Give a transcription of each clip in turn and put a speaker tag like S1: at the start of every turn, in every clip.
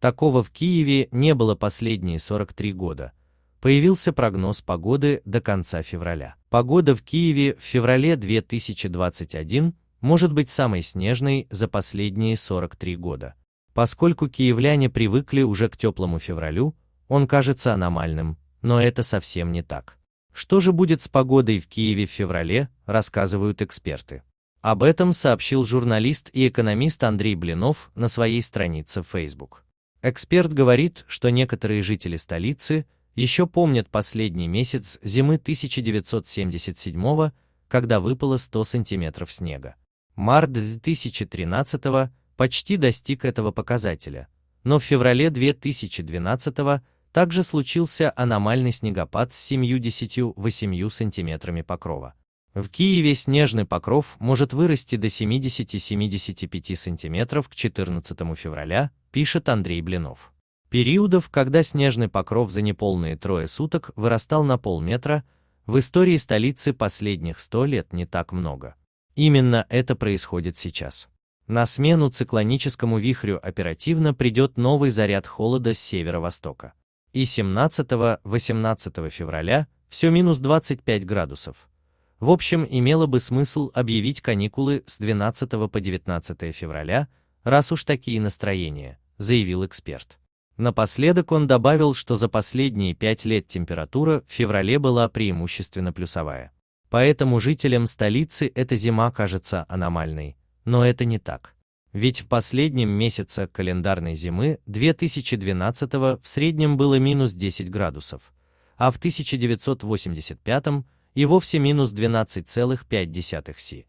S1: Такого в Киеве не было последние 43 года. Появился прогноз погоды до конца февраля. Погода в Киеве в феврале 2021 может быть самой снежной за последние 43 года. Поскольку киевляне привыкли уже к теплому февралю, он кажется аномальным, но это совсем не так. Что же будет с погодой в Киеве в феврале, рассказывают эксперты. Об этом сообщил журналист и экономист Андрей Блинов на своей странице в Facebook. Эксперт говорит, что некоторые жители столицы еще помнят последний месяц зимы 1977 когда выпало 100 сантиметров снега. Март 2013 почти достиг этого показателя, но в феврале 2012 также случился аномальный снегопад с 7,8 сантиметрами покрова. В Киеве снежный покров может вырасти до 70-75 сантиметров к 14 февраля, пишет Андрей Блинов. Периодов, когда снежный покров за неполные трое суток вырастал на полметра, в истории столицы последних сто лет не так много. Именно это происходит сейчас. На смену циклоническому вихрю оперативно придет новый заряд холода с северо-востока. И 17-18 февраля все минус 25 градусов. В общем, имело бы смысл объявить каникулы с 12 по 19 февраля, раз уж такие настроения, заявил эксперт. Напоследок он добавил, что за последние пять лет температура в феврале была преимущественно плюсовая. Поэтому жителям столицы эта зима кажется аномальной, но это не так. Ведь в последнем месяце календарной зимы 2012 в среднем было минус 10 градусов, а в 1985 и вовсе минус 12,5 си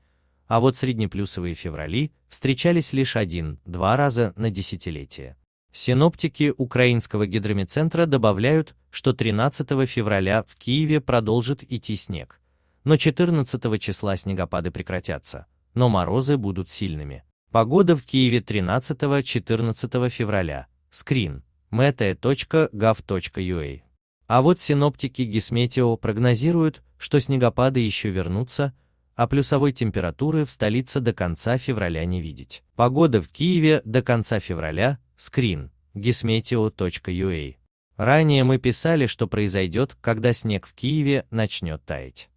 S1: а вот среднеплюсовые феврали встречались лишь один-два раза на десятилетие. Синоптики Украинского гидромедцентра добавляют, что 13 февраля в Киеве продолжит идти снег, но 14 числа снегопады прекратятся, но морозы будут сильными. Погода в Киеве 13-14 февраля. Скрин. meta.gov.ua А вот синоптики Гисметео прогнозируют, что снегопады еще вернутся, а плюсовой температуры в столице до конца февраля не видеть. Погода в Киеве до конца февраля, скрин, gismeteo.ua. Ранее мы писали, что произойдет, когда снег в Киеве начнет таять.